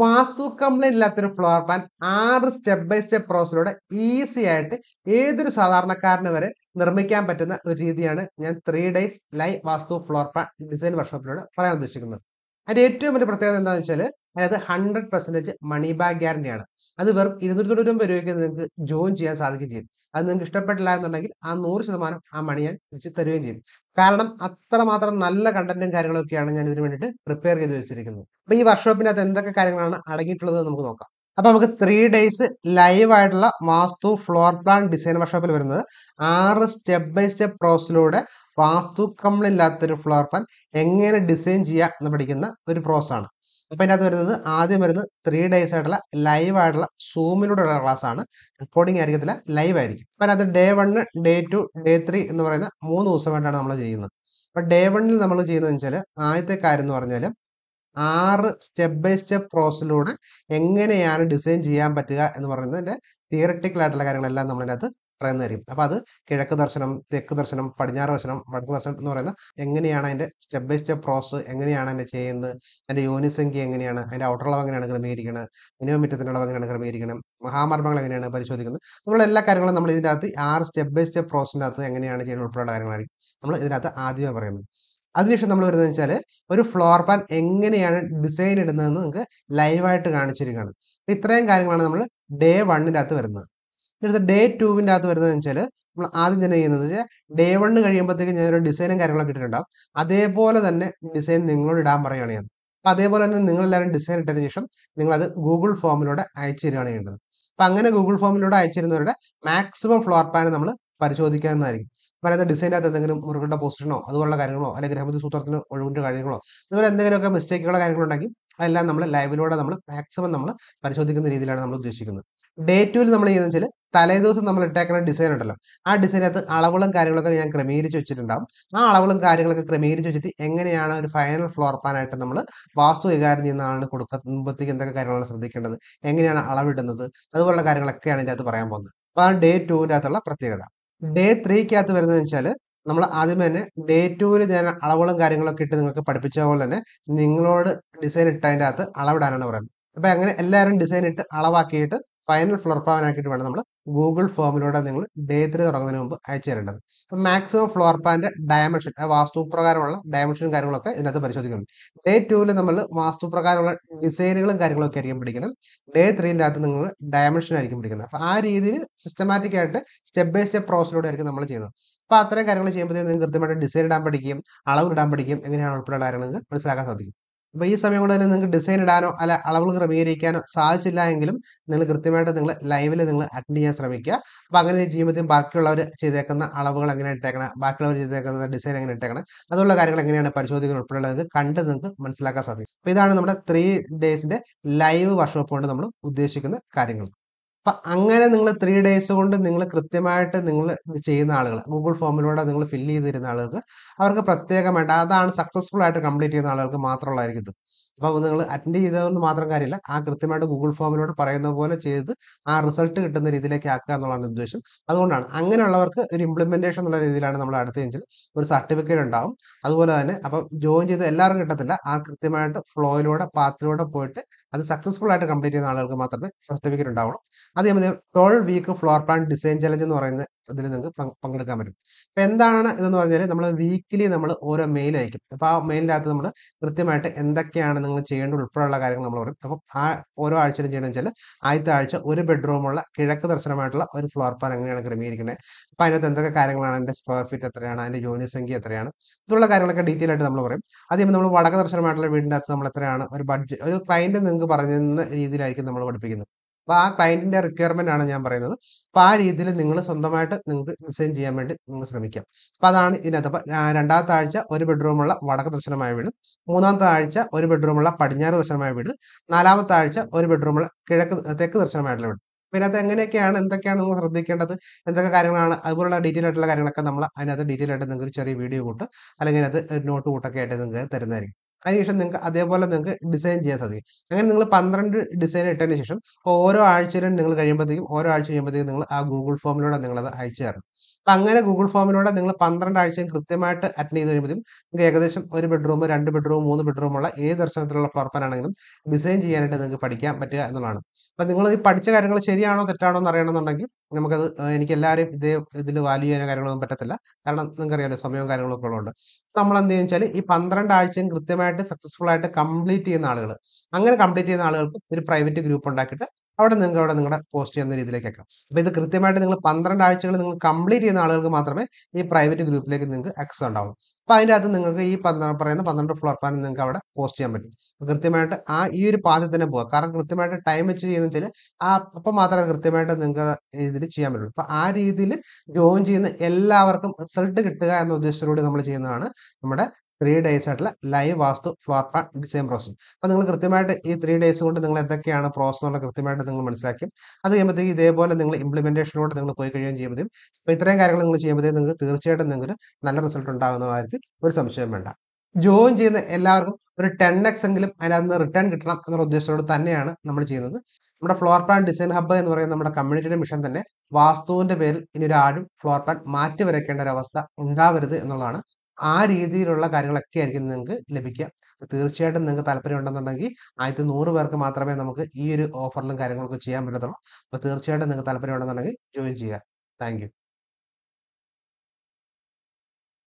വാസ്തു compliant ഇല്ലാത്തൊരു floor plan ആറ് step by step പ്രോസസ്സിലൂടെ ഈസി ആയിട്ട് ഏതൊരു സാധാരണക്കാരന് വരെ നിർമ്മിക്കാൻ പറ്റുന്ന ഒരു രീതിയാണ് ഞാൻ three days live vastu floor plan design വർക്ക്ഷോപ്പിലൂടെ പറയാൻ ഉദ്ദേശിക്കുന്നത് അതിൻ്റെ ഏറ്റവും വലിയ പ്രത്യേകത എന്താണെന്ന് വെച്ചാൽ അതായത് ഹൺഡ്രഡ് പെർസെൻറ്റേജ് മണി ബാക്ക് ഗ്യാരണ്ടിയാണ് അത് വെറും ഇരുന്നൂറ്റി തൊണ്ണൂറ്റൊമ്പത് രൂപയ്ക്ക് നിങ്ങൾക്ക് ജോയിൻ ചെയ്യാൻ സാധിക്കുകയും ചെയ്യും അത് നിങ്ങൾക്ക് ഇഷ്ടപ്പെട്ടില്ല എന്നുണ്ടെങ്കിൽ ആ നൂറ് ശതമാനം ആ മണി ഞാൻ തിരിച്ച് തരുകയും ചെയ്യും കാരണം അത്രമാത്രം നല്ല കണ്ടന്റും കാര്യങ്ങളൊക്കെയാണ് ഞാൻ ഇതിന് വേണ്ടിയിട്ട് പ്രിപ്പയർ ചെയ്ത് വെച്ചിരിക്കുന്നത് അപ്പോൾ ഈ വർക്ക്ഷോപ്പിനകത്ത് എന്തൊക്കെ കാര്യങ്ങളാണ് അടങ്ങിയിട്ടുള്ളത് നമുക്ക് നോക്കാം അപ്പൊ നമുക്ക് ത്രീ ഡേയ്സ് ലൈവ് ആയിട്ടുള്ള വാസ്തു ഫ്ലോർ പ്ലാൻ ഡിസൈൻ വർക്ക്ഷോപ്പിൽ വരുന്നത് ആറ് സ്റ്റെപ്പ് ബൈ സ്റ്റെപ്പ് പ്രോസസ്സിലൂടെ വാസ്തു കമ്മില്ലാത്തൊരു ഫ്ലോർ പ്ലാൻ എങ്ങനെ ഡിസൈൻ ചെയ്യാം എന്ന് പഠിക്കുന്ന ഒരു പ്രോസാണ് അപ്പോൾ അതിനകത്ത് വരുന്നത് ആദ്യം വരുന്നത് ത്രീ ഡേയ്സ് ആയിട്ടുള്ള ലൈവ് ആയിട്ടുള്ള സൂമിലൂടെയുള്ള ക്ലാസ് ആണ് റെക്കോർഡിംഗ് ആയിരിക്കത്തില്ല ലൈവ് ആയിരിക്കും അപ്പോൾ അതിനകത്ത് day one day two day three എന്ന് പറയുന്ന മൂന്ന് ദിവസമായിട്ടാണ് നമ്മൾ ചെയ്യുന്നത് അപ്പോൾ ഡേ വണ്ണിൽ നമ്മൾ ചെയ്യുന്നതെന്ന് വെച്ചാൽ ആദ്യത്തെ കാര്യം എന്ന് പറഞ്ഞാൽ ആറ് സ്റ്റെപ്പ് ബൈ സ്റ്റെപ്പ് പ്രോസസ്സിലൂടെ എങ്ങനെയാണ് ഡിസൈൻ ചെയ്യാൻ പറ്റുക എന്ന് പറയുന്നതിൻ്റെ തിയറട്ടിക്കൽ ആയിട്ടുള്ള കാര്യങ്ങളെല്ലാം നമ്മളതിനകത്ത് പറയുന്ന കാര്യം അപ്പോൾ അത് കിഴക്ക് ദർശനം തെക്ക് ദർശനം പടിഞ്ഞാറ് ദർശനം വടക്ക് ദർശനം എന്ന് പറയുന്ന എങ്ങനെയാണ് അതിന്റെ സ്റ്റെപ്പ് ബൈ സ്റ്റെപ്പ് പ്രോസസ് എങ്ങനെയാണ് അതിന്റെ ചെയ്യുന്നത് അതിന്റെ യോനിസംഖ്യ എങ്ങനെയാണ് അതിന്റെ ഔട്ടർ അളവ് എങ്ങനെയാണ് ക്രമീകരിക്കുന്നത് മിറ്റത്തിന്റെ അളവ് എങ്ങനെയാണ് ക്രമീകരിക്കണം മഹാമർമ്മങ്ങൾ എങ്ങനെയാണ് പരിശോധിക്കുന്നത് നമ്മൾ എല്ലാ കാര്യങ്ങളും നമ്മൾ ഇതിൻ്റെ അകത്ത് ആറ് സ്റ്റെപ്പ് ബൈ സ്റ്റെപ്പ് പ്രോസസ്സിനകത്ത് എങ്ങനെയാണ് ചെയ്യുന്ന ഉൾപ്പെടെ കാര്യങ്ങളായിരിക്കും നമ്മൾ ഇതിനകത്ത് ആദ്യമേ പറയുന്നത് അതിനുശേഷം നമ്മൾ വരുന്നത് വെച്ചാൽ ഒരു ഫ്ലോർ പ്ലാൻ എങ്ങനെയാണ് ഡിസൈൻ ഇടുന്നതെന്ന് നിങ്ങൾക്ക് ലൈവായിട്ട് കാണിച്ചിരിക്കുകയാണ് ഇത്രയും കാര്യങ്ങളാണ് നമ്മൾ ഡേ വണ്ണിൻ്റെ അകത്ത് വരുന്നത് അടുത്ത ഡേ ടൂവിൻ്റെ അകത്ത് വരുന്നത് വെച്ചാൽ നമ്മൾ ആദ്യം തന്നെ ചെയ്യുന്നത് ഡേ വണ്ണ് കഴിയുമ്പോഴത്തേക്ക് ഞാനൊരു ഡിസൈനും കാര്യങ്ങളൊക്കെ ഇട്ടിട്ടുണ്ടാവും അതേപോലെ തന്നെ ഡിസൈൻ നിങ്ങളോട് ഇടാൻ പറയുകയാണ് ഞാൻ അപ്പം അതേപോലെ തന്നെ നിങ്ങളെല്ലാവരും ഡിസൈൻ ഇട്ടതിന് ശേഷം നിങ്ങളത് ഗൂഗിൾ ഫോമിലൂടെ അയച്ചു തരികയാണ് ചെയ്യേണ്ടത് അപ്പം അങ്ങനെ ഗൂഗിൾ ഫോമിലൂടെ അയച്ചിരുന്നവരുടെ മാക്സിമം ഫ്ലോർ പ്ലാൻ നമ്മൾ പരിശോധിക്കാവുന്നതായിരിക്കും ഡിസൈൻ്റെ അകത്ത് എന്തെങ്കിലും മുറുകളുടെ പൊസിഷനോ അതുപോലുള്ള കാര്യങ്ങളോ അല്ലെങ്കിൽ ഗ്രഹമതി സൂത്രത്തിന് ഒഴിവിൻ്റെ കാര്യങ്ങളോ അതുപോലെ എന്തെങ്കിലുമൊക്കെ മിസ്റ്റേക്കുകളോ കാര്യങ്ങളുണ്ടെങ്കിൽ അതെല്ലാം നമ്മൾ ലൈവിലൂടെ നമ്മൾ മാക്സിമം നമ്മൾ പരിശോധിക്കുന്ന രീതിയിലാണ് നമ്മൾ ഉദ്ദേശിക്കുന്നത് ഡേ ടൂവിൽ നമ്മൾ ചെയ്യുന്നത് വെച്ചാൽ തലേദിവസം നമ്മൾ ഇട്ടേക്കുന്ന ഡിസൈൻ ഉണ്ടല്ലോ ആ ഡിസൈനകത്ത് അളവുകളും കാര്യങ്ങളൊക്കെ ഞാൻ ക്രമീകരിച്ച് വെച്ചിട്ടുണ്ടാവും ആ അളവുകളും കാര്യങ്ങളൊക്കെ ക്രമീകരിച്ച് വെച്ചിട്ട് എങ്ങനെയാണ് ഒരു ഫൈനൽ ഫ്ലോർ പ്ലാനായിട്ട് നമ്മൾ വാസ്തു വികാരം ചെയ്യുന്നതാണ് കൊടുക്കുമ്പോഴത്തേക്ക് എന്തൊക്കെ കാര്യങ്ങളാണ് ശ്രദ്ധിക്കേണ്ടത് എങ്ങനെയാണ് അളവിടുന്നത് അതുപോലുള്ള കാര്യങ്ങളൊക്കെയാണ് ഇതിനകത്ത് പറയാൻ പോകുന്നത് അപ്പോൾ ആ ഡേ ടൂവിൻ്റെ അകത്തുള്ള പ്രത്യേകത ഡേ ത്രീക്കകത്ത് വരുന്നത് വെച്ചാൽ നമ്മൾ ആദ്യമേ തന്നെ ഡേ ടൂവിൽ ഞാൻ അളവുകളും കാര്യങ്ങളൊക്കെ ഇട്ട് നിങ്ങൾക്ക് പഠിപ്പിച്ച പോലെ തന്നെ നിങ്ങളോട് ഡിസൈൻ ഇട്ടതിൻ്റെ അകത്ത് അളവിടാനാണ് പറയുന്നത് അപ്പോൾ അങ്ങനെ എല്ലാവരും ഡിസൈൻ ഇട്ട് അളവാക്കിയിട്ട് ഫൈനൽ ഫ്ലോർ പ്ലാൻ ആക്കിയിട്ട് വേണം നമ്മൾ ഗൂഗിൾ ഫോമിലൂടെ നിങ്ങൾ ഡേ ത്രീ തുടങ്ങുന്നതിന് മുമ്പ് അയച്ചു തരേണ്ടത് അപ്പം മാക്സിമം ഫ്ലോർ പ്ലാൻ്റെ ഡയമെൻഷൻ വാസ്തുപ്രകാരമുള്ള ഡയമെൻഷനും കാര്യങ്ങളൊക്കെ ഇതിനകത്ത് പരിശോധിക്കണം ഡേ ടൂവിൽ നമ്മൾ വാസ്തുപ്രകാരമുള്ള ഡിസൈനുകളും കാര്യങ്ങളൊക്കെ ആയിരിക്കും പിടിക്കുന്നത് ഡേ ത്രീൻ്റെ അകത്ത് നിങ്ങൾ ഡയമെൻഷൻ ആയിരിക്കും പിടിക്കുന്നത് അപ്പം ആ രീതിയിൽ സിസ്റ്റമാറ്റിക് ആയിട്ട് സ്റ്റെപ്പ് ബൈ സ്റ്റെപ്പ് പ്രോസസ്സിലൂടെ ആയിരിക്കും നമ്മൾ ചെയ്യുന്നത് അപ്പോൾ അത്തരം കാര്യങ്ങൾ ചെയ്യുമ്പോഴത്തേക്കും നിങ്ങൾ കൃത്യമായിട്ട് ഡിസൈൻ ഇടാൻ പഠിക്കും അളവ് ഇടാൻ പഠിക്കും എങ്ങനെയാണ് ഉൾപ്പെടെയുള്ള കാര്യങ്ങൾ മനസ്സിലാക്കാൻ സാധിക്കും അപ്പോൾ ഈ സമയം കൊണ്ട് തന്നെ നിങ്ങൾക്ക് ഡിസൈൻ ഇടാനോ അല്ല അളവുകൾ ക്രമീകരിക്കാനോ സാധിച്ചില്ല എങ്കിലും നിങ്ങൾ കൃത്യമായിട്ട് നിങ്ങൾ ലൈവിൽ നിങ്ങൾ അറ്റൻഡ് ചെയ്യാൻ ശ്രമിക്കുക അപ്പോൾ അങ്ങനെ ചെയ്യുമ്പോഴത്തേക്കും ബാക്കിയുള്ളവർ ചെയ്തേക്കുന്ന അളവുകൾ എങ്ങനെ ഇട്ടേക്കണം ബാക്കിയുള്ളവർ ചെയ്തേക്കുന്ന ഡിസൈൻ എങ്ങനെ ഇട്ടേക്കണം അതുള്ള കാര്യങ്ങൾ എങ്ങനെയാണ് പരിശോധിക്കുന്നത് ഉൾപ്പെടെയുള്ളത് കണ്ട് നിങ്ങൾക്ക് മനസ്സിലാക്കാൻ സാധിക്കും അപ്പോൾ ഇതാണ് നമ്മുടെ ത്രീ ഡേയ്സിൻ്റെ ലൈവ് വർക്ക്ഷോപ്പ് കൊണ്ട് നമ്മൾ ഉദ്ദേശിക്കുന്ന കാര്യങ്ങൾ അപ്പൊ അങ്ങനെ നിങ്ങൾ ത്രീ ഡേയ്സ് കൊണ്ട് നിങ്ങൾ കൃത്യമായിട്ട് നിങ്ങൾ ചെയ്യുന്ന ആളുകൾ ഗൂഗിൾ ഫോമിലൂടെ നിങ്ങൾ ഫില്ല് ചെയ്തിരുന്ന ആളുകൾക്ക് അവർക്ക് പ്രത്യേകമായിട്ട് അതാണ് സക്സസ്ഫുൾ ആയിട്ട് കംപ്ലീറ്റ് ചെയ്യുന്ന ആളുകൾക്ക് മാത്രമുള്ളതായിരിക്കും ഇത് അപ്പോൾ നിങ്ങൾ അറ്റൻഡ് ചെയ്തതെന്ന് മാത്രം കാര്യമില്ല ആ കൃത്യമായിട്ട് ഗൂഗിൾ ഫോമിലൂടെ പറയുന്ന പോലെ ചെയ്ത് ആ റിസൾട്ട് കിട്ടുന്ന രീതിയിലേക്ക് ആക്കുക എന്നുള്ളതാണ് ഉദ്ദേശം അതുകൊണ്ടാണ് അങ്ങനെയുള്ളവർക്ക് ഒരു ഇംപ്ലിമെൻറ്റേഷൻ എന്നുള്ള രീതിയിലാണ് നമ്മൾ അടുത്ത എഞ്ചിൽ ഒരു സർട്ടിഫിക്കറ്റ് ഉണ്ടാവും അതുപോലെ തന്നെ അപ്പം ജോയിൻ ചെയ്ത് എല്ലാവരും കിട്ടത്തില്ല ആ കൃത്യമായിട്ട് ഫ്ലോയിലൂടെ പാത്തിലൂടെ പോയിട്ട് അത് സക്സസ്ഫുൾ ആയിട്ട് കംപ്ലീറ്റ് ചെയ്യുന്ന ആളുകൾക്ക് മാത്രമേ സർട്ടിഫിക്കറ്റ് ഉണ്ടാവുള്ളൂ അതേപോലെ twelve week floor plan design challenge എന്ന് പറയുന്ന ഇതിൽ നിങ്ങൾക്ക് പങ്കെടുക്കാൻ പറ്റും അപ്പോൾ എന്താണ് ഇതെന്ന് പറഞ്ഞാൽ നമ്മൾ വീക്കിലി നമ്മൾ ഓരോ മെയിൽ അയക്കും അപ്പോൾ ആ മെയിലിനകത്ത് നമ്മൾ കൃത്യമായിട്ട് എന്തൊക്കെയാണ് നിങ്ങൾ ചെയ്യേണ്ടത് ഉൾപ്പെടെയുള്ള കാര്യങ്ങൾ നമ്മൾ പറയും അപ്പൊ ആ ഓരോ ആഴ്ചയിലും ചെയ്യണമെന്ന് വെച്ചാൽ ആദ്യത്തെ ആഴ്ച ഒരു ബെഡ്റൂമുള്ള കിഴക്ക് ദർശനമായിട്ടുള്ള ഒരു ഫ്ലോർ പ്ലാൻ എങ്ങനെയാണ് ക്രമീകരിക്കുന്നത് അപ്പോൾ അതിനകത്ത് എന്തൊക്കെ കാര്യങ്ങളാണ് അതിന്റെ സ്ക്വയർ ഫീറ്റ് എത്രയാണ് അതിന്റെ യൂണിറ്റ് സംഖ്യ എത്രയാണ് ഇതുള്ള കാര്യങ്ങളൊക്കെ ഡീറ്റെയിൽ ആയിട്ട് നമ്മൾ പറയും അതേ നമ്മൾ വടക്ക് ദർശനമായിട്ടുള്ള വീടിൻ്റെ അകത്ത് നമ്മൾ എത്രയാണ് ഒരു ബഡ്ജറ്റ് ഒരു ക്ലയന്റ് നിങ്ങൾക്ക് പറഞ്ഞ രീതിയിലായിരിക്കും നമ്മൾ പഠിപ്പിക്കുന്നത് അപ്പൊ ആ ക്ലയന്റിന്റെ റിക്വയർമെന്റ് ആണ് ഞാൻ പറയുന്നത് അപ്പൊ ആ രീതിയിൽ നിങ്ങൾ സ്വന്തമായിട്ട് നിങ്ങൾക്ക് ഡിസൈൻ ചെയ്യാൻ വേണ്ടി നിങ്ങൾ ശ്രമിക്കാം അപ്പൊ അതാണ് ഇതിനകത്ത് രണ്ടാമത്തെ ആഴ്ച ഒരു ബെഡ്റൂമുള്ള വടക്ക് ദർശനമായ വീട് മൂന്നാമത്തെ ആഴ്ച ഒരു ബെഡ്റൂമുള്ള പടിഞ്ഞാറ് ദർശനമായ വീട് നാലാമത്തെ ആഴ്ച ഒരു ബെഡ്റൂമുള്ള കിഴക്ക് തെക്ക് ദർശനമായിട്ടുള്ള വീട് പിന്നെ അത് എങ്ങനെയൊക്കെയാണ് എന്തൊക്കെയാണ് നിങ്ങൾ ശ്രദ്ധിക്കേണ്ടത് എന്തൊക്കെ കാര്യങ്ങളാണ് അതുപോലുള്ള ഡീറ്റെയിൽ ആയിട്ടുള്ള കാര്യങ്ങളൊക്കെ നമ്മൾ അതിനകത്ത് ഡീറ്റെയിൽ ആയിട്ട് നിങ്ങൾക്ക് ഒരു ചെറിയ വീഡിയോ കൂട്ട് അല്ലെങ്കിൽ അത് നോട്ട് കൂട്ടൊക്കെ ആയിട്ട് നിങ്ങൾക്ക് തരുന്നതായിരിക്കും അതിനുശേഷം നിങ്ങൾക്ക് അതേപോലെ നിങ്ങൾക്ക് ഡിസൈൻ ചെയ്യാൻ സാധിക്കും അങ്ങനെ നിങ്ങൾ പന്ത്രണ്ട് ഡിസൈൻ ഇട്ടതിന് ശേഷം ഓരോ ആഴ്ചയിലും നിങ്ങൾ കഴിയുമ്പോഴത്തേക്കും ഓരോ ആഴ്ച കഴിയുമ്പോഴത്തേക്കും നിങ്ങൾ ആ ഗൂഗിൾ ഫോമിലൂടെ നിങ്ങളത് അയച്ചു തരണം അപ്പം അങ്ങനെ ഗൂഗിൾ ഫോമിലൂടെ നിങ്ങൾ പന്ത്രണ്ട് ആഴ്ചയും കൃത്യമായിട്ട് അറ്റൻഡ് ചെയ്ത് കഴിയുമ്പോഴത്തേക്കും നിങ്ങൾക്ക് ഏകദേശം ഒരു ബെഡ്റൂം രണ്ട് ബെഡ്റൂം മൂന്ന് ഉള്ള ഏത് ദർശനത്തിലുള്ള ഫ്ലോർ പ്ലാൻ ആണെങ്കിലും ഡിസൈൻ ചെയ്യാനായിട്ട് നിങ്ങൾക്ക് പഠിക്കാൻ പറ്റുക എന്നുള്ളതാണ് അപ്പം നിങ്ങൾ ഈ പഠിച്ച കാര്യങ്ങൾ ശരിയാണോ തെറ്റാണോ എന്ന് അറിയണമെന്നുണ്ടെങ്കിൽ നമുക്കത് എനിക്ക് എല്ലാവരും ഇതേ ഇതിൽ വാല്യൂ ചെയ്യാനോ കാര്യങ്ങളൊന്നും പറ്റത്തില്ല കാരണം നിങ്ങൾക്കറിയാലോ സമയവും കാര്യങ്ങളൊക്കെ ഉള്ളതുകൊണ്ട് നമ്മൾ എന്ത് ചെയ്യുന്നത് വെച്ചാൽ ഈ പന്ത്രണ്ട് ആഴ്ചയും കൃത്യമായിട്ട് ആയിട്ട് സക്സസ്ഫുൾ ആയിട്ട് കംപ്ലീറ്റ് ചെയ്യുന്ന ആളുകൾ അങ്ങനെ കംപ്ലീറ്റ് ചെയ്യുന്ന ആളുകൾക്ക് ഒരു പ്രൈവറ്റ് ഗ്രൂപ്പ് ഉണ്ടാക്കിയിട്ട് അവിടെ നിങ്ങൾക്ക് അവിടെ നിങ്ങളുടെ പോസ്റ്റ് ചെയ്യുന്ന രീതിയിലേക്ക് രീതിയിലേക്കൊക്കെ അപ്പോൾ ഇത് കൃത്യമായിട്ട് നിങ്ങൾ പന്ത്രണ്ട് ആഴ്ചകൾ നിങ്ങൾ കംപ്ലീറ്റ് ചെയ്യുന്ന ആളുകൾക്ക് മാത്രമേ ഈ പ്രൈവറ്റ് ഗ്രൂപ്പിലേക്ക് നിങ്ങൾക്ക് ആക്സസ് ഉണ്ടാവും അപ്പോൾ അതിൻ്റെ അകത്ത് നിങ്ങൾക്ക് ഈ പന്ത്രണ്ട് പറയുന്ന പന്ത്രണ്ട് ഫ്ലോർ പ്ലാൻ നിങ്ങൾക്ക് അവിടെ പോസ്റ്റ് ചെയ്യാൻ പറ്റും കൃത്യമായിട്ട് ആ ഈ ഒരു പാതി തന്നെ പോവുക കാരണം കൃത്യമായിട്ട് ടൈം വെച്ച് ചെയ്യുന്ന വെച്ചാൽ ആ അപ്പോൾ മാത്രമേ കൃത്യമായിട്ട് നിങ്ങൾക്ക് ഇതിൽ ചെയ്യാൻ പറ്റുള്ളൂ അപ്പോൾ ആ രീതിയിൽ ജോയിൻ ചെയ്യുന്ന എല്ലാവർക്കും റിസൾട്ട് കിട്ടുക എന്ന ഉദ്ദേശത്തോടുകൂടി നമ്മൾ ചെയ്യുന്നതാണ് നമ്മുടെ ത്രീ ഡേയ്സ് ആയിട്ടുള്ള live vastu floor plan design process അപ്പോൾ നിങ്ങൾ കൃത്യമായിട്ട് ഈ ത്രീ ഡേയ്സ് കൊണ്ട് നിങ്ങൾ എന്തൊക്കെയാണ് പ്രോസസ് എന്നുള്ളത് കൃത്യമായിട്ട് നിങ്ങൾ മനസ്സിലാക്കി അത് കഴിയുമ്പോഴത്തേക്ക് ഇതേപോലെ നിങ്ങൾ ഇംപ്ലിമെൻറ്റേഷനിലൂടെ നിങ്ങൾ പോയി കഴിയുകയും ചെയ്യുമ്പോഴത്തേക്കും അപ്പോൾ ഇത്രയും കാര്യങ്ങൾ നിങ്ങൾ ചെയ്യുമ്പോഴത്തേക്കും നിങ്ങൾക്ക് തീർച്ചയായിട്ടും നിങ്ങൾക്ക് നല്ല റിസൾട്ട് ഉണ്ടാകുന്ന കാര്യത്തിൽ ഒരു സംശയം വേണ്ട ജോയിൻ ചെയ്യുന്ന എല്ലാവർക്കും ഒരു ടെൻ എക്സ് എങ്കിലും അതിനകത്ത് നിന്ന് റിട്ടേൺ കിട്ടണം എന്നുള്ള ഉദ്ദേശത്തോട് തന്നെയാണ് നമ്മൾ ചെയ്യുന്നത് നമ്മുടെ ഫ്ലോർ പ്ലാൻ ഡിസൈൻ ഹബ്ബ് എന്ന് പറയുന്ന നമ്മുടെ കമ്മ്യൂണിറ്റിയുടെ മിഷൻ തന്നെ വാസ്തുവിന്റെ പേരിൽ ഇനി ഒരാഴും ഫ്ലോർ പ്ലാൻ മാറ്റി വരയ്ക്കേണ്ട ഒരു അവസ്ഥ ഉണ്ടാവരുത് എന്നുള്ളതാണ് ആ രീതിയിലുള്ള കാര്യങ്ങളൊക്കെ ആയിരിക്കും നിങ്ങൾക്ക് ലഭിക്കുക തീർച്ചയായിട്ടും നിങ്ങൾക്ക് താല്പര്യം ഉണ്ടെന്നുണ്ടെങ്കിൽ ആദ്യത്തെ നൂറ് പേർക്ക് മാത്രമേ നമുക്ക് ഈ ഒരു ഓഫറിലും കാര്യങ്ങളൊക്കെ ചെയ്യാൻ പറ്റത്തുള്ളൂ അപ്പോൾ തീർച്ചയായിട്ടും നിങ്ങൾക്ക് താല്പര്യം ഉണ്ടെന്നുണ്ടെങ്കിൽ ജോയിൻ ചെയ്യുക താങ്ക്